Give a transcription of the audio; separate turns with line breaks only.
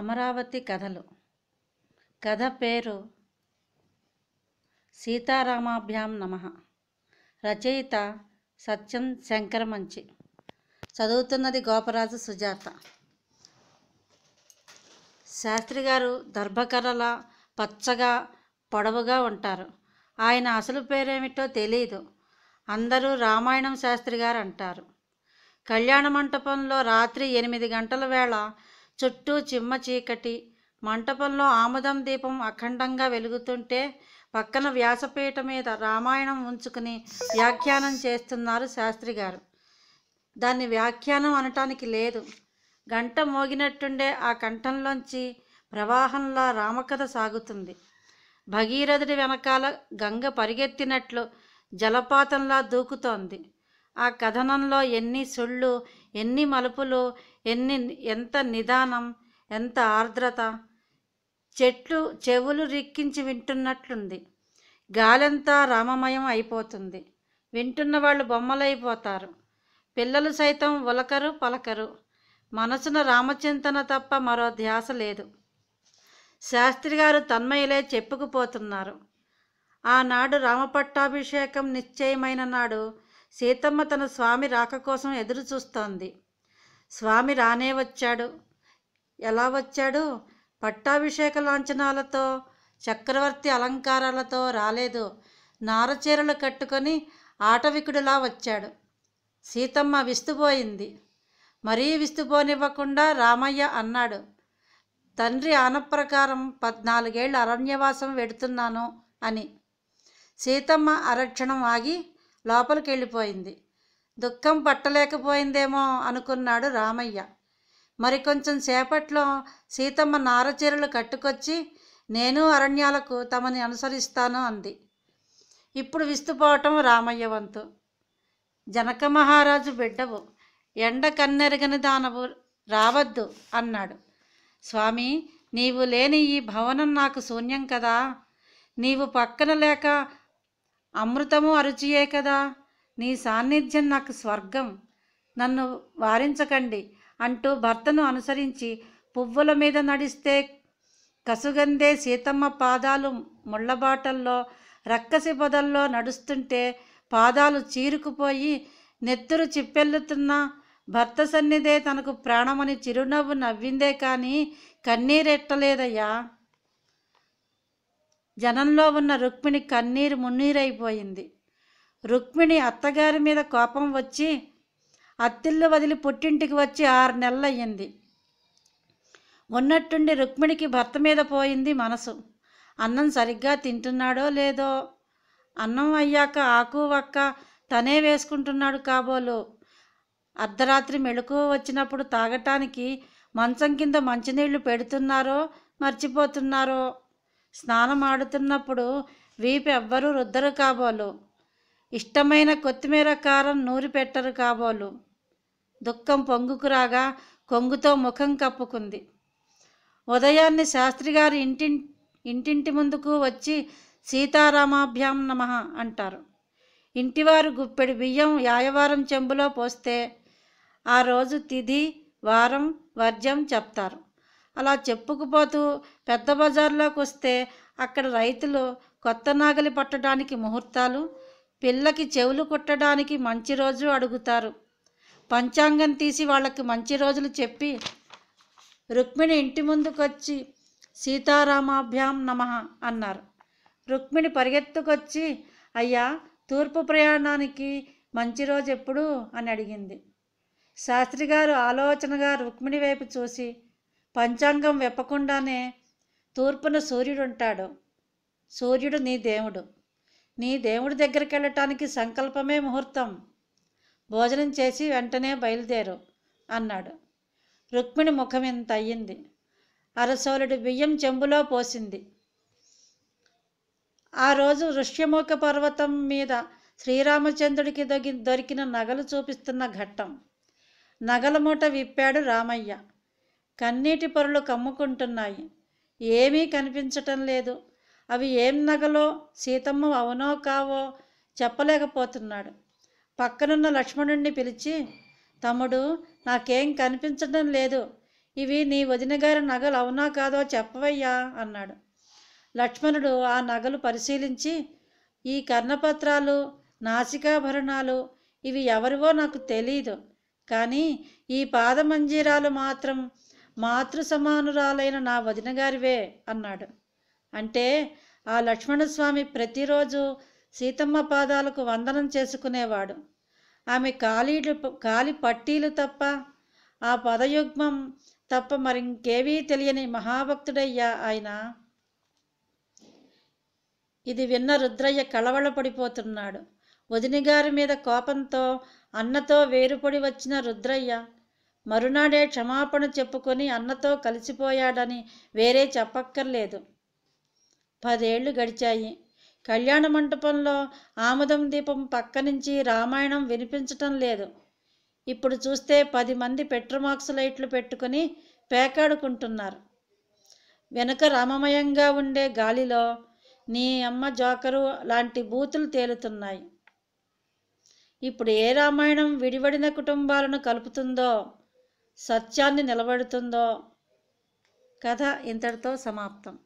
అమరావతి కథలు కథ పేరు సీతారామాభ్యాం నమ రచయిత సత్యం శంకర మంచి చదువుతున్నది గోపరాజు సుజాత శాస్త్రి గారు దర్భకరల పచ్చగా పొడవుగా ఉంటారు ఆయన అసలు పేరేమిటో తెలియదు అందరూ రామాయణం శాస్త్రి గారు అంటారు కళ్యాణ మంటపంలో రాత్రి ఎనిమిది గంటల వేళ చుట్టూ చిమ్మ చీకటి మంటపంలో ఆముదం దీపం అఖండంగా వెలుగుతుంటే పక్కన వ్యాసపీఠ మీద రామాయణం ఉంచుకుని వ్యాఖ్యానం చేస్తున్నారు శాస్త్రి గారు దాన్ని వ్యాఖ్యానం అనటానికి లేదు గంట మోగినట్టుండే ఆ కంఠంలోంచి ప్రవాహంలా రామకథ సాగుతుంది భగీరథుడి వెనకాల గంగ పరిగెత్తినట్లు జలపాతంలా దూకుతోంది ఆ కథనంలో ఎన్ని సుళ్ళు ఎన్ని మలుపులు ఎన్ని ఎంత నిదానం ఎంత ఆర్ద్రత చెట్లు చెవులు రిక్కించి వింటున్నట్లుంది గాలంతా రామమయం అయిపోతుంది వింటున్న వాళ్ళు బొమ్మలైపోతారు పిల్లలు సైతం ఉలకరు పలకరు మనసున రామచింతన తప్ప మరో ధ్యాస లేదు శాస్త్రి గారు తన్మయులే చెప్పుకుపోతున్నారు ఆనాడు రామపట్టాభిషేకం నిశ్చయమైన నాడు సీతమ్మ తన స్వామి రాక కోసం ఎదురు చూస్తోంది స్వామి రానే వచ్చాడు ఎలా వచ్చాడు పట్టాభిషేక లాంఛనాలతో చక్రవర్తి అలంకారాలతో రాలేదు నారచీరలు కట్టుకొని ఆటవికుడిలా వచ్చాడు సీతమ్మ విస్తుపోయింది మరీ విస్తుపోనివ్వకుండా రామయ్య అన్నాడు తండ్రి ఆనప్రకారం పద్నాలుగేళ్ళు అరణ్యవాసం వెడుతున్నాను అని సీతమ్మ అరక్షణం ఆగి లోపలికి వెళ్ళిపోయింది దుఃఖం పట్టలేకపోయిందేమో అనుకున్నాడు రామయ్య మరికొంచెం సేపట్లో సీతమ్మ నారచీరలు కట్టుకొచ్చి నేను అరణ్యాలకు తమని అనుసరిస్తాను అంది ఇప్పుడు విస్తుపోవటం రామయ్య వంతు జనక మహారాజు బిడ్డవు ఎండ కన్నెరగని దానవు రావద్దు అన్నాడు స్వామి నీవు లేని ఈ భవనం నాకు శూన్యం కదా నీవు పక్కన లేక అమృతము అరుచియే కదా నీ సాన్నిధ్యం నాకు స్వర్గం నన్ను వారించకండి అంటూ భర్తను అనుసరించి పువ్వుల మీద నడిస్తే కసుగందే సీతమ్మ పాదాలు ముళ్ళబాటల్లో రక్కసి పొదల్లో నడుస్తుంటే పాదాలు చీరుకుపోయి నెత్తురు చిప్పెల్లుతున్న భర్త సన్నిధే తనకు ప్రాణమని చిరునవ్వు నవ్విందే కానీ కన్నీరెట్టలేదయ్యా జనంలో ఉన్న రుక్మిణి కన్నీరు మున్నీరైపోయింది రుక్మిణి అత్తగారి మీద కోపం వచ్చి అత్తిల్లు వదిలి పుట్టింటికి వచ్చి ఆరు నెలలయ్యింది ఉన్నట్టుండి రుక్మిణికి భర్త మీద పోయింది మనసు అన్నం సరిగ్గా తింటున్నాడో లేదో అన్నం అయ్యాక ఆకు వక్క తనే వేసుకుంటున్నాడు కాబోలు అర్ధరాత్రి మెళుకువ వచ్చినప్పుడు తాగటానికి మంచం కింద మంచినీళ్లు పెడుతున్నారో మర్చిపోతున్నారో స్నానం ఆడుతున్నప్పుడు వీపు ఎవ్వరూ రుద్దరు కాబోలు ఇష్టమైన కొత్తిమీర కారం నూరి పెట్టరు కాబోలు దుఃఖం పొంగుకురాగా కొంగుతో ముఖం కప్పుకుంది ఉదయాన్నే శాస్త్రిగారు ఇంటి ఇంటింటి ముందుకు వచ్చి సీతారామాభ్యాం నమ అంటారు ఇంటివారు గుప్పెడి బియ్యం యాయవారం చెంబులో పోస్తే ఆ రోజు తిథి వారం వర్జం చెప్తారు అలా చెప్పుకుపోతూ పెద్ద బజార్లోకి వస్తే అక్కడ రైతులు కొత్త నాగలి పట్టడానికి ముహూర్తాలు పిల్లకి చెవులు కుట్టడానికి మంచి రోజు అడుగుతారు పంచాంగం తీసి వాళ్ళకి మంచి రోజులు చెప్పి రుక్మిణి ఇంటి ముందుకొచ్చి సీతారామాభ్యాం నమ అన్నారు రుక్మిణి పరిగెత్తుకొచ్చి అయ్యా తూర్పు ప్రయాణానికి మంచి రోజు ఎప్పుడు అని అడిగింది శాస్త్రి గారు ఆలోచనగా రుక్మిణి వైపు చూసి పంచాంగం వెప్పకుండానే తూర్పున సూర్యుడు ఉంటాడు సూర్యుడు నీ దేవుడు నీ దేవుడి దగ్గరికి వెళ్ళటానికి సంకల్పమే ముహూర్తం భోజనం చేసి వెంటనే బయలుదేరు అన్నాడు రుక్మిణి ముఖం ఇంత అయ్యింది అరసోలుడు బియ్యం చెంబులో పోసింది ఆ రోజు ఋష్యముఖ పర్వతం మీద శ్రీరామచంద్రుడికి దొగి దొరికిన నగలు చూపిస్తున్న ఘట్టం నగల మూట విప్పాడు రామయ్య కన్నీటి పొరలు కమ్ముకుంటున్నాయి ఏమీ కనిపించటం లేదు అవి ఏం నగలో సీతమ్మ అవునో కావో చెప్పలేకపోతున్నాడు పక్కనున్న లక్ష్మణుణ్ణి పిలిచి తమ్ముడు నాకేం కనిపించడం లేదు ఇవి నీ వదిన గారి నగలు అవునా కాదో చెప్పవయ్యా అన్నాడు లక్ష్మణుడు ఆ నగలు పరిశీలించి ఈ కర్ణపత్రాలు నాసికాభరణాలు ఇవి ఎవరివో నాకు తెలీదు కానీ ఈ పాదమంజీరాలు మాత్రం మాతృ సమానురాలైన నా వదినగారివే అన్నాడు అంటే ఆ లక్ష్మణస్వామి ప్రతిరోజు సీతమ్మ పాదాలకు వందనం చేసుకునేవాడు ఆమె కాలీలు కాలి పట్టీలు తప్ప ఆ పదయుగ్మం తప్ప మరింకేవీ తెలియని మహాభక్తుడయ్యా ఆయన ఇది విన్న రుద్రయ్య కళవళపడిపోతున్నాడు వదినగారి మీద కోపంతో అన్నతో వేరుపడి వచ్చిన రుద్రయ్య మరునాడే క్షమాపణ చెప్పుకొని అన్నతో కలిసిపోయాడని వేరే చెప్పక్కర్లేదు పదేళ్లు గడిచాయి కళ్యాణ మంటపంలో ఆముదం దీపం పక్క నుంచి రామాయణం వినిపించటం లేదు ఇప్పుడు చూస్తే పది మంది పెట్రోమాక్స్ లైట్లు పెట్టుకుని పేకాడుకుంటున్నారు వెనక రామమయంగా ఉండే గాలిలో నీ అమ్మ జోకరు లాంటి బూతులు తేలుతున్నాయి ఇప్పుడు ఏ రామాయణం విడివడిన కుటుంబాలను కలుపుతుందో సత్యాన్ని నిలబడుతుందో కథ ఇంతటితో సమాప్తం